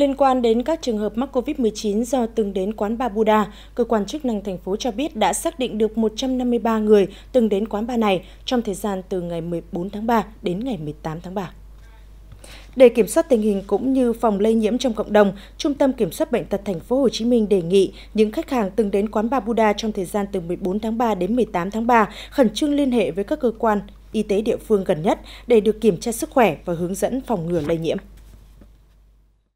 Liên quan đến các trường hợp mắc COVID-19 do từng đến quán Ba Buda, cơ quan chức năng thành phố cho biết đã xác định được 153 người từng đến quán ba này trong thời gian từ ngày 14 tháng 3 đến ngày 18 tháng 3. Để kiểm soát tình hình cũng như phòng lây nhiễm trong cộng đồng, Trung tâm Kiểm soát bệnh tật thành phố Hồ Chí Minh đề nghị những khách hàng từng đến quán Ba Buda trong thời gian từ 14 tháng 3 đến 18 tháng 3 khẩn trương liên hệ với các cơ quan y tế địa phương gần nhất để được kiểm tra sức khỏe và hướng dẫn phòng ngừa lây nhiễm.